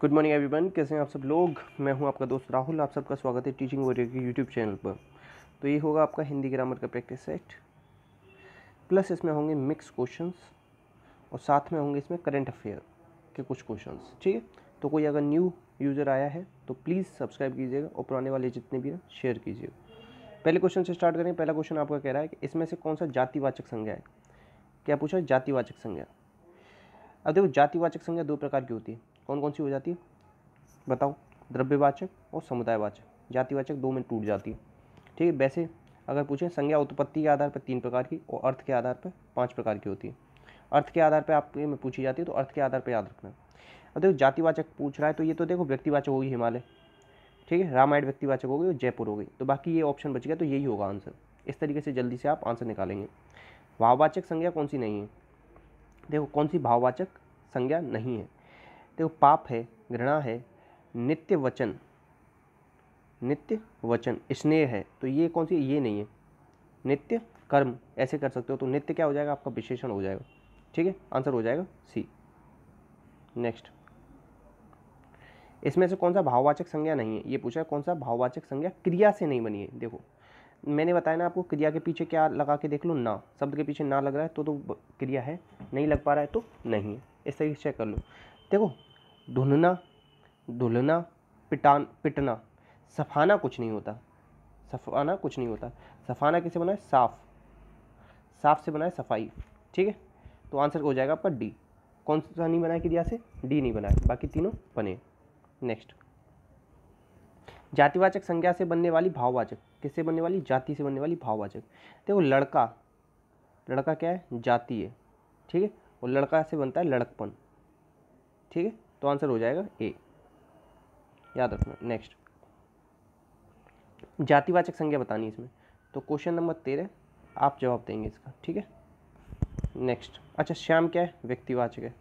good morning everyone कैसे हैं आप सब लोग मैं हूं आपका दोस्त राहुल आप सबका स्वागत है टीचिंग वॉरियर के यूट्यूब चैनल पर तो ये होगा आपका हिंदी ग्रामर का प्रैक्टिस सेट प्लस इसमें होंगे मिक्स क्वेश्चंस और साथ में होंगे इसमें करंट अफेयर के कुछ क्वेश्चंस ठीक है तो कोई अगर न्यू यूज़र आया है तो प्लीज़ सब्सक्राइब कीजिएगा और पुराने वाले जितने भी हैं शेयर कीजिएगा पहले क्वेश्चन से स्टार्ट करें पहला क्वेश्चन आपका कह रहा है कि इसमें से कौन सा जातिवाचक संज्ञा है क्या पूछा जातिवाचक संज्ञा अब देखो जातिवाचक संज्ञा दो प्रकार की होती है कौन कौन सी हो जाती है बताओ द्रव्यवाचक और समुदायवाचक जातिवाचक दो में टूट जाती है ठीक है वैसे अगर पूछें संज्ञा उत्पत्ति के आधार पर तीन प्रकार की और अर्थ के आधार पर पाँच प्रकार की होती है अर्थ के आधार पर आपके में पूछी जाती है तो अर्थ के आधार पर याद रखना अब देखो जातिवाचक पूछ रहा है तो ये तो देखो व्यक्तिवाचक होगी हिमालय ठीक है रामायण व्यक्तिवाचक होगी और जयपुर हो गई तो बाकी ये ऑप्शन बच गया तो यही होगा आंसर इस तरीके से जल्दी से आप आंसर निकालेंगे भाववाचक संज्ञा कौन सी नहीं है देखो कौन सी भाववाचक संज्ञा नहीं है देखो पाप है घृणा है नित्य वचन नित्य वचन स्नेह है तो ये कौन सी ये नहीं है नित्य कर्म ऐसे कर सकते हो तो नित्य क्या हो जाएगा आपका विशेषण हो जाएगा ठीक है आंसर हो जाएगा सी नेक्स्ट इसमें से कौन सा भाववाचक संज्ञा नहीं है ये पूछा है कौन सा भाववाचक संज्ञा क्रिया से नहीं बनी है देखो मैंने बताया ना आपको क्रिया के पीछे क्या लगा के देख लो ना शब्द के पीछे ना लग रहा है तो तो क्रिया है नहीं लग पा रहा है तो नहीं है इस तरीके से चेक कर लो देखो धुनना धुलना पिटान पिटना सफाना कुछ नहीं होता सफाना कुछ नहीं होता सफाना कैसे बना है साफ साफ से बना है सफाई ठीक है तो आंसर हो जाएगा आपका डी कौन सा नहीं बनाया क्रिया से डी नहीं बनाया बाकी तीनों बने नेक्स्ट जातिवाचक संज्ञा से बनने वाली भाववाचक किससे बनने वाली जाति से बनने वाली भाववाचक देखो लड़का लड़का क्या है जाति है ठीक है और लड़का से बनता है लड़कपन ठीक है तो आंसर हो जाएगा ए याद रखना नेक्स्ट जातिवाचक संज्ञा बतानी इसमें तो क्वेश्चन नंबर तेरह आप जवाब देंगे इसका ठीक है नेक्स्ट अच्छा श्याम क्या है व्यक्तिवाचक है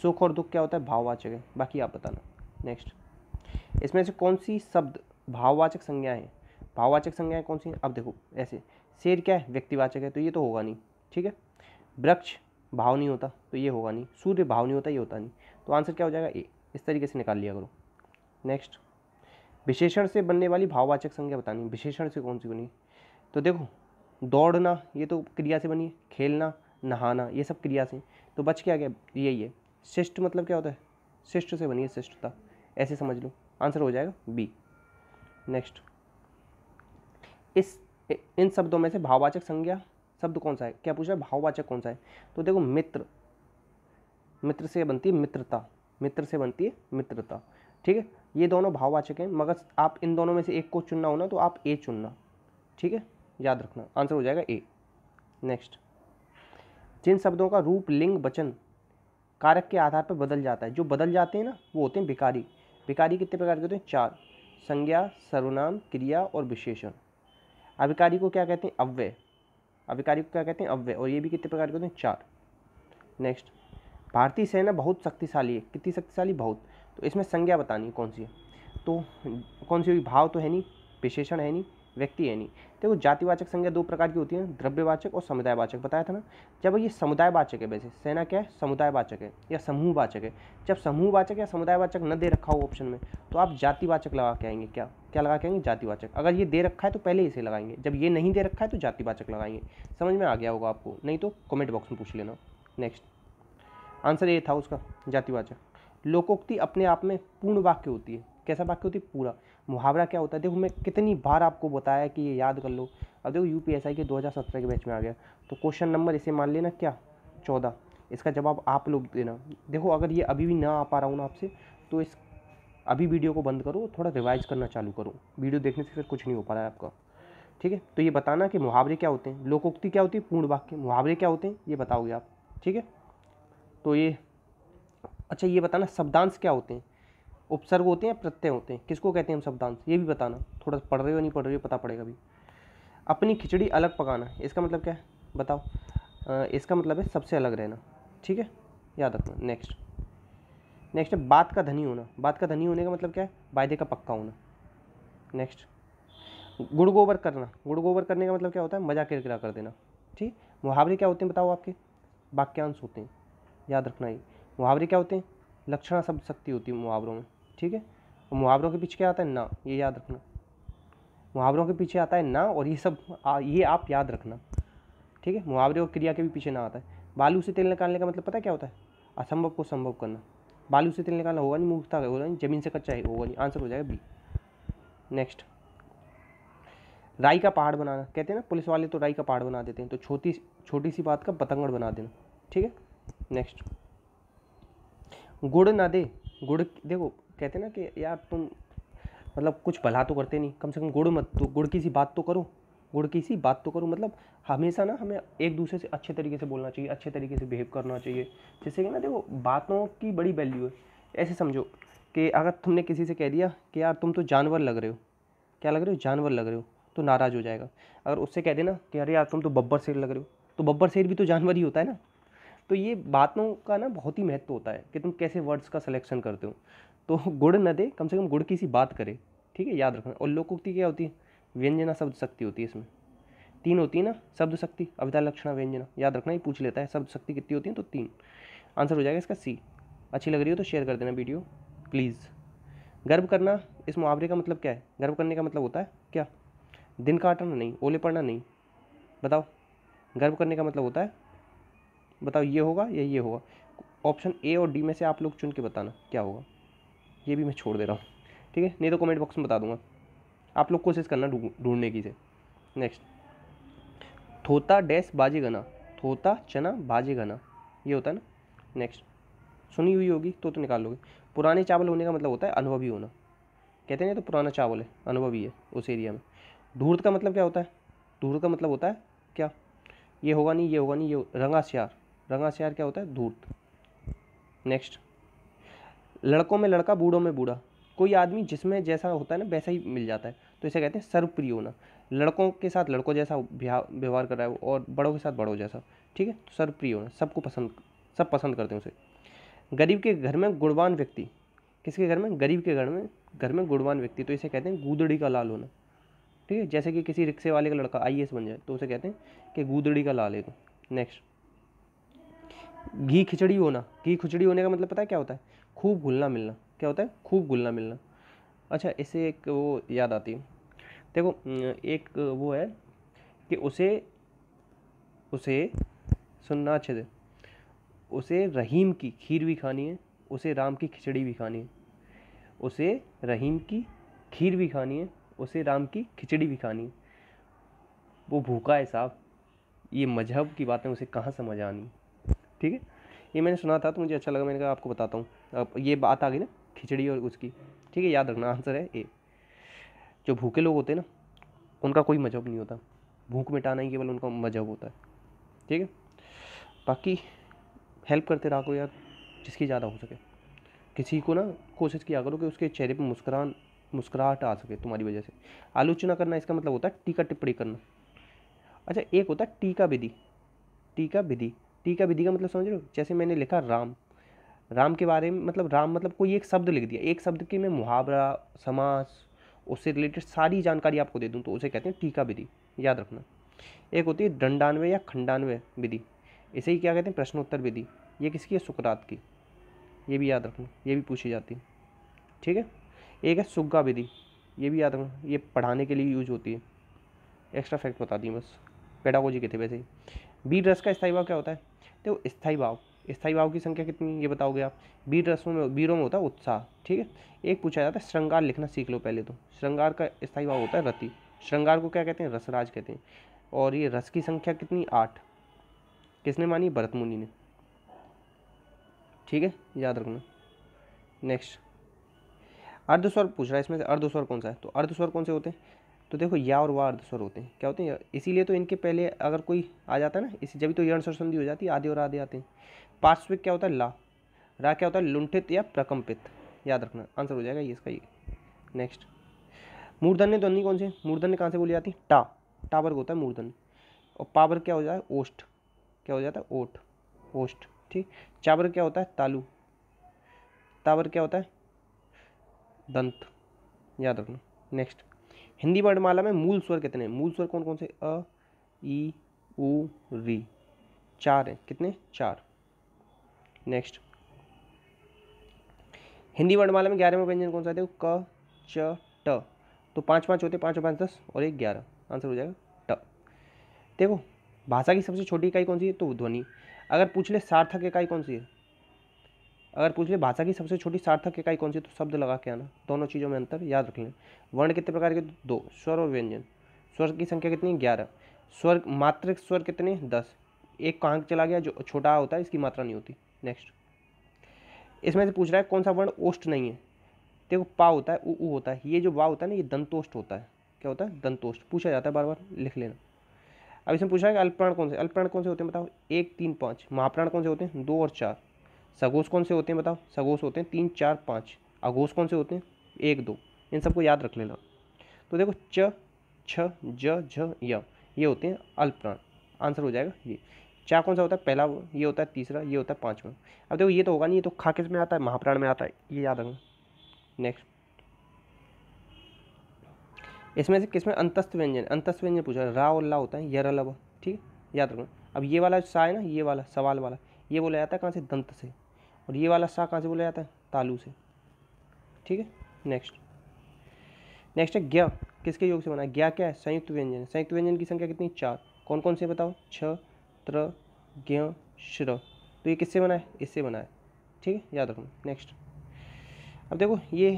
सुख और दुख क्या होता है भाववाचक है बाकी आप बताना नेक्स्ट इसमें से कौन सी शब्द भाववाचक संज्ञा है भाववाचक संज्ञाएँ कौन सी हैं अब देखो ऐसे शेर क्या है व्यक्तिवाचक है तो ये तो होगा नहीं ठीक है वृक्ष भाव नहीं होता तो ये होगा नहीं सूर्य भाव नहीं होता ये होता नहीं तो आंसर क्या हो जाएगा ए इस तरीके से निकाल लिया करो नेक्स्ट विशेषण से बनने वाली भाववाचक संज्ञा बतानी विशेषण से कौन सी बनी तो देखो दौड़ना ये तो क्रिया से बनी है खेलना नहाना ये सब क्रिया से तो बच क्या गया यही है शिष्ट मतलब क्या होता है शिष्ट से बनी है शिष्टता ऐसे समझ लो आंसर हो जाएगा बी नेक्स्ट इस इन शब्दों में से भाववाचक संज्ञा शब्द कौन सा है क्या पूछा है भाववाचक कौन सा है तो देखो मित्र मित्र से बनती है मित्रता मित्र से बनती है मित्रता ठीक है ये दोनों भाववाचक हैं मगर आप इन दोनों में से एक को चुनना होना तो आप ए चुनना ठीक है याद रखना आंसर हो जाएगा ए नेक्स्ट जिन शब्दों का रूप लिंग वचन कारक के आधार पर बदल जाता है जो बदल जाते हैं ना वो होते हैं भिकारी भिकारी कितने प्रकार के होते हैं चार संज्ञा सर्वनाम क्रिया और विशेषण अभिकारी को क्या कहते हैं अव्यय अभिकारी को क्या कहते हैं अव्यय और ये भी कितने प्रकार के होते हैं चार नेक्स्ट भारतीय सेना बहुत शक्तिशाली है कितनी शक्तिशाली बहुत तो इसमें संज्ञा बतानी है कौन सी है तो कौन सी भाव तो है नहीं विशेषण है नहीं व्यक्ति है नहीं देखो जातिवाचक संज्ञा दो प्रकार की होती है द्रव्यवाचक और समुदायवाचक बताया था ना जब ये समुदायवाचक है वैसे सेना क्या है समुदायवाचक है या समूहवाचक है जब समूहवाचक या समुदायवाचक न दे रखा हो ऑप्शन में तो आप जातिवाचक लगा के आएंगे क्या क्या लगा के आएंगे जातिवाचक अगर ये दे रखा है तो पहले इसे लगाएंगे जब ये नहीं दे रखा है तो जातिवाचक लगाएंगे समझ में आ गया होगा आपको नहीं तो कमेंट बॉक्स में पूछ लेना नेक्स्ट आंसर ये था उसका जातिवाचक लोकोक्ति अपने आप में पूर्ण वाक्य होती है कैसा वाक्य होती है पूरा मुहावरा क्या होता है देखो मैं कितनी बार आपको बताया कि ये याद कर लो अब देखो यू के दो के बैच में आ गया तो क्वेश्चन नंबर इसे मान लेना क्या चौदह इसका जवाब आप लोग देना देखो अगर ये अभी भी ना आ पा रहा हूँ ना आपसे तो इस अभी वीडियो को बंद करो थोड़ा रिवाइज करना चालू करो वीडियो देखने से फिर कुछ नहीं हो पा रहा है आपका ठीक है तो ये बताना कि मुहावरे क्या होते हैं लोकोक्ति क्या होती है पूर्ण वाक्य मुहावरे क्या होते हैं ये बताओगे आप ठीक है तो ये अच्छा ये बताना शब्दांश क्या होते हैं उपसर्ग होते हैं प्रत्यय होते हैं किसको कहते हैं हम शब्दांश ये भी बताना थोड़ा पढ़ रहे हो नहीं पढ़ रहे हो पता पड़ेगा अभी अपनी खिचड़ी अलग पकाना इसका मतलब क्या है बताओ आ, इसका मतलब है सबसे अलग रहना ठीक है याद रखना नेक्स्ट नेक्स्ट है बात का धनी होना बात का धनी होने का मतलब क्या है वायदे का पक्का होना नेक्स्ट गुड़ गोबर करना गुड़ गोबर करने का मतलब क्या होता है मजा किरकिरा कर देना ठीक मुहावरे क्या होते हैं बताओ आपके वाक्यांश होते हैं याद रखना ये मुहावरे क्या होते हैं लक्षणा शब्द शक्ति होती है मुहावरों में ठीक है और मुहावरों के पीछे क्या आता है ना ये याद रखना मुहावरों के पीछे आता है ना और ये सब आ, ये आप याद रखना ठीक है मुहावरे और क्रिया के भी पीछे ना आता है बालू से तेल निकालने का मतलब पता है क्या होता है असंभव को संभव करना बालू से तेल निकालना होगा नहीं मूर्खता होगा नहीं जमीन से कच्चा होगा नहीं आंसर हो जाएगा बी नेक्स्ट राई का पहाड़ बनाना कहते हैं ना पुलिस वाले तो राई का पहाड़ बना देते हैं तो छोटी छोटी सी बात का पतंगड़ बना देना ठीक है नेक्स्ट गुड़ ना दे गुड़ देखो कहते ना कि यार तुम मतलब कुछ भला तो करते नहीं कम से कम गुड़ मत तो गुड़ की सी बात तो करो गुड़ की सी बात तो करो मतलब हमेशा ना हमें एक दूसरे से अच्छे तरीके से बोलना चाहिए अच्छे तरीके से बिहेव करना चाहिए जैसे कि ना देखो बातों की बड़ी वैल्यू है ऐसे समझो कि अगर तुमने किसी से कह दिया कि यार तुम तो जानवर लग रहे हो क्या लग रहे हो जानवर लग रहे हो तो नाराज़ हो जाएगा अगर उससे कह देना कि अरे यार तुम तो बब्बर शेर लग रहे हो तो बब्बर शेर भी तो जानवर ही होता है ना तो ये बातों का ना बहुत ही महत्व होता है कि तुम कैसे वर्ड्स का सिलेक्शन करते हो तो गुड़ न दे कम से कम गुड़ की सी बात करे ठीक है याद रखना और लोकोक्ति क्या होती है व्यंजना शब्द शक्ति होती है इसमें तीन होती है ना शब्द शक्ति अविता लक्षणा व्यंजना याद रखना ये पूछ लेता है शब्द शक्ति कितनी होती है तो तीन आंसर हो जाएगा इसका सी अच्छी लग रही हो तो शेयर कर देना वीडियो प्लीज़ गर्व करना इस मुहावरे का मतलब क्या है गर्व करने का मतलब होता है क्या दिन काटना नहीं ओले पड़ना नहीं बताओ गर्व करने का मतलब होता है बताओ ये होगा या ये होगा ऑप्शन ए और डी में से आप लोग चुन के बताना क्या होगा ये भी मैं छोड़ दे रहा हूँ ठीक है नहीं तो कमेंट बॉक्स में बता दूंगा आप लोग कोशिश करना ढूंढने की से नेक्स्ट थोता डैश बाजे गना थोता चना बाजे गना ये होता है ना नेक्स्ट सुनी हुई होगी तो तो निकाल लोगे पुराने चावल होने का मतलब होता है अनुभवी होना कहते हैं ना तो पुराना चावल है अनुभवी है उस एरिया में धूर्त का मतलब क्या होता है धूर्त का मतलब होता है क्या ये होगा नहीं ये होगा नहीं ये रंगा श्यार रंगा शहर क्या होता है धूर्त नेक्स्ट लड़कों में लड़का बूढ़ों में बूढ़ा कोई आदमी जिसमें जैसा होता है ना वैसा ही मिल जाता है तो इसे कहते हैं सर्वप्रिय होना लड़कों के साथ लड़कों जैसा व्यवहार कर रहा है और बड़ों के साथ बड़ों जैसा ठीक है तो सर्वप्रिय होना सबको पसंद सब पसंद करते हैं उसे गरीब के घर में गुणवान व्यक्ति किसके घर में गरीब के घर में घर में गुणवान व्यक्ति तो इसे कहते हैं गूदड़ी का लाल होना ठीक है जैसे कि किसी रिक्शे वाले का लड़का आई बन जाए तो उसे कहते हैं कि गूदड़ी का लाल है तो नेक्स्ट घी खिचड़ी होना घी खिचड़ी होने का मतलब पता है क्या होता है खूब घुलना मिलना क्या होता है खूब घुलना मिलना अच्छा इसे एक वो याद आती है देखो एक वो है कि उसे उसे सुनना अच्छे से उसे रहीम की खीर भी खानी है उसे राम की खिचड़ी भी खानी है उसे रहीम की खीर भी खानी है उसे राम की खिचड़ी भी खानी है वो भूखा है साहब ये मजहब की बातें उसे कहाँ समझ आनी ठीक है ये मैंने सुना था तो मुझे अच्छा लगा मैंने कहा आपको बताता हूँ अब ये बात आ गई ना खिचड़ी और उसकी ठीक है याद रखना आंसर है ए जो भूखे लोग होते हैं ना उनका कोई मजहब नहीं होता भूख मिटाना ही केवल उनका मजहब होता है ठीक है बाकी हेल्प करते रहो यार जिसकी ज़्यादा हो सके किसी को ना कोशिश किया करो कि उसके चेहरे पर मुस्कुरा मुस्कुराहट आ सके तुम्हारी वजह से आलोचना करना इसका मतलब होता है टीका टिप्पणी करना अच्छा एक होता है टीका विधि टीका विधि टीका विधि का मतलब समझ रहे हो जैसे मैंने लिखा राम राम के बारे में मतलब राम मतलब कोई एक शब्द लिख दिया एक शब्द के मैं मुहावरा समास उससे रिलेटेड सारी जानकारी आपको दे दूँ तो उसे कहते हैं टीका विधि याद रखना एक होती है दंडानवे या खंडानवे विधि इसे ही क्या कहते हैं प्रश्नोत्तर विधि ये किसकी है सुकरात की ये भी याद रखना ये भी पूछी जाती है ठीक है एक है सुग्गा विधि ये भी याद रखना ये पढ़ाने के लिए यूज होती है एक्स्ट्रा फैक्ट बता दी बस पेडागोजी के थे वैसे ही बीट रस का स्थाई भाव क्या होता है देखो स्थाई भाव स्थाई भाव की संख्या कितनी ये बताओगे आप बीट रसों में बीरों में होता है उत्साह ठीक है एक पूछा जाता है श्रृंगार लिखना सीख लो पहले तो श्रृंगार का स्थाई भाव होता है रति श्रृंगार को क्या कहते हैं रसराज कहते हैं और ये रस की संख्या कितनी आठ किसने मानी भरत मुनि ने ठीक है याद रखना नेक्स्ट अर्धस्वर पूछ रहा है इसमें से अर्धस्वर कौन सा है तो अर्धस्वर कौन से होते हैं तो देखो या और वा अर्धस्वर होते हैं क्या होते हैं इसीलिए तो इनके पहले अगर कोई आ जाता है ना इसी जब तो यर्ण स्वर संधि हो जाती है आधे और आधे आते हैं पार्श्विक क्या होता है ला रा क्या होता है लुंठित या प्रकम्पित याद रखना आंसर हो जाएगा ये इसका ये नेक्स्ट मूर्धन्य ध्वनि कौन से मूर्धन्य कहाँ से बोली जाती है टा टा वर्ग होता है मूर्धन्य और पावर क्या हो जाए ओष्ट क्या हो जाता है ओठ ओष्ट ठीक चावर क्या होता है तालू तावर क्या होता है दंत याद रखना नेक्स्ट हिंदी वर्णमाला में मूल स्वर कितने मूल स्वर कौन कौन से अ ई उ री चार हैं कितने चार नेक्स्ट हिंदी वर्णमाला में ग्यारहवें व्यंजन कौन सा आते क च ट तो पाँच पाँच होते पाँच पाँच दस और एक ग्यारह आंसर हो जाएगा ट देखो भाषा की सबसे छोटी इकाई कौन सी है तो ध्वनि अगर पूछ ले सार्थक इकाई कौन सी है अगर पूछ ले भाषा की सबसे छोटी सार्थक इकाई कौन सी तो शब्द लगा के आना दोनों चीज़ों में अंतर याद रख लें वर्ण कितने प्रकार के दो स्वर और व्यंजन स्वर की संख्या कितनी ग्यारह स्वर मात्र स्वर कितने दस एक कहाँ चला गया जो छोटा होता है इसकी मात्रा नहीं होती नेक्स्ट इसमें से पूछ रहा है कौन सा वर्ण ओष्ट नहीं है देखो पा होता है ऊ होता है ये जो वा होता है ना ये दंतोष्ट होता है क्या होता है दंतोष्ट पूछा जाता है बार बार लिख लेना अब इसमें पूछा है कि अल्पप्राण कौन से अल्पप्राण कौन से होते हैं बताओ एक तीन पाँच महाप्राण कौन से होते हैं दो और चार सगोस कौन से होते हैं बताओ सगोस होते हैं तीन चार पाँच अगोस कौन से होते हैं एक दो इन सबको याद रख लेना तो देखो च छ ज झ य ये होते हैं अल्पप्राण आंसर हो जाएगा ये चार कौन सा होता है पहला ये होता है तीसरा ये होता है पाँचवा अब देखो ये तो होगा नहीं ये तो खाकिस में आता है महाप्राण में आता है ये याद रखना नेक्स्ट इसमें से किसमें अंतस्थ व्यंजन अंतस्थ व्यंजन पूछा रा और ला होता है यर लव ठीक है याद रखना अब ये वाला सा है ना ये वाला सवाल वाला ये बोला जाता है कहाँ से दंत से और ये वाला सा कहाँ से बोला जाता है तालू से ठीक है नेक्स्ट नेक्स्ट है ग्या किसके योग से बना ग्या क्या है संयुक्त व्यंजन संयुक्त व्यंजन की संख्या कितनी चार कौन कौन से बताओ छ त्र ग्य श्र तो ये किससे बना है इससे बना है ठीक है याद रखना नेक्स्ट अब देखो ये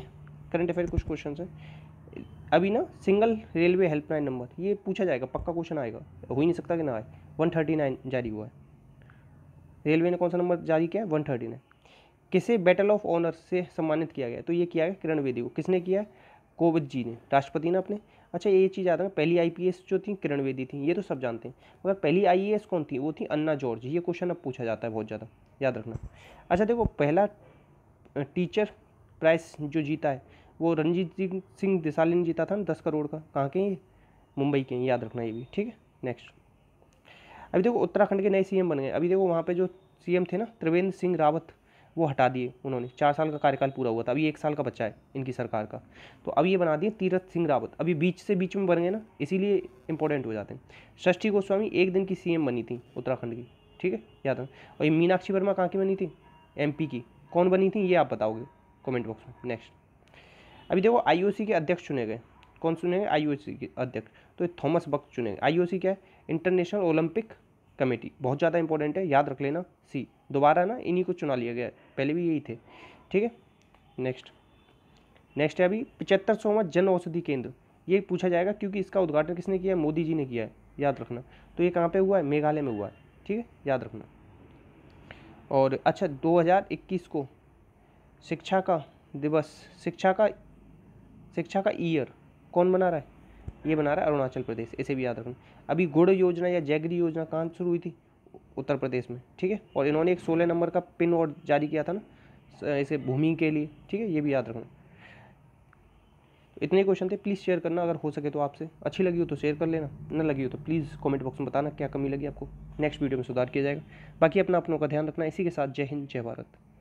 करंट अफेयर कुछ क्वेश्चन हैं अभी ना सिंगल रेलवे हेल्पलाइन नंबर ये पूछा जाएगा पक्का क्वेश्चन आएगा हो ही नहीं सकता कि ना आए वन थर्टी नाइन जारी हुआ है रेलवे ने कौन सा नंबर जारी किया है वन थर्टी नाइन किसे बैटल ऑफ ऑनर से सम्मानित किया गया तो ये किया गया किरण बेदी को किसने किया कोविद जी ने राष्ट्रपति ने अपने अच्छा ये चीज़ याद है पहली आईपीएस जो थी किरण बेदी थी ये तो सब जानते हैं मगर पहली आईएएस e कौन थी वो थी अन्ना जॉर्ज ये क्वेश्चन अब पूछा जाता है बहुत ज़्यादा याद रखना अच्छा देखो पहला टीचर प्राइस जो जीता है वो रंजीत सिंह देसाली ने जीता था ना दस करोड़ का कहाँ के ये मुंबई के याद रखना ये भी ठीक है नेक्स्ट अभी देखो उत्तराखंड के नए सीएम बन गए अभी देखो वहाँ पे जो सीएम थे ना त्रिवेंद्र सिंह रावत वो हटा दिए उन्होंने चार साल का कार्यकाल पूरा हुआ था अभी एक साल का बच्चा है इनकी सरकार का तो अब ये बना दिए तीरथ सिंह रावत अभी बीच से बीच में बन गए ना इसीलिए इंपॉर्टेंट हो जाते हैं षष्ठी गोस्वामी एक दिन की सीएम बनी थी उत्तराखंड की ठीक है याद है और ये मीनाक्षी वर्मा कहाँ की बनी थी एम की कौन बनी थी ये आप बताओगे कॉमेंट बॉक्स में नेक्स्ट अभी देखो आई के अध्यक्ष चुने गए कौन चुने गए आईओसी के अध्यक्ष तो थॉमस बक्स चुने गए आईओसी क्या है इंटरनेशनल ओलंपिक कमेटी बहुत ज़्यादा इंपॉर्टेंट है याद रख लेना सी दोबारा ना इन्हीं को चुना लिया गया है पहले भी यही थे ठीक है नेक्स्ट नेक्स्ट है अभी पिचहत्तर सौवा जन औषधि केंद्र ये पूछा जाएगा क्योंकि इसका उद्घाटन किसने किया है मोदी जी ने किया है याद रखना तो ये कहाँ पे हुआ है मेघालय में हुआ है ठीक है याद रखना और अच्छा 2021 को शिक्षा का दिवस शिक्षा का शिक्षा का ईयर कौन मना रहा है ये बना रहा है अरुणाचल प्रदेश इसे भी याद रखना अभी गुड़ योजना या जैगरी योजना कहाँ शुरू हुई थी उत्तर प्रदेश में ठीक है और इन्होंने एक सोलह नंबर का पिन और जारी किया था ना इसे भूमि के लिए ठीक है ये भी याद रखना इतने क्वेश्चन थे प्लीज़ शेयर करना अगर हो सके तो आपसे अच्छी लगी हो तो शेयर कर लेना न लगी हो तो प्लीज़ कमेंट बॉक्स में बताना क्या कमी लगी आपको नेक्स्ट वीडियो में सुधार किया जाएगा बाकी अपना अपनों का ध्यान रखना इसी के साथ जय हिंद जय भारत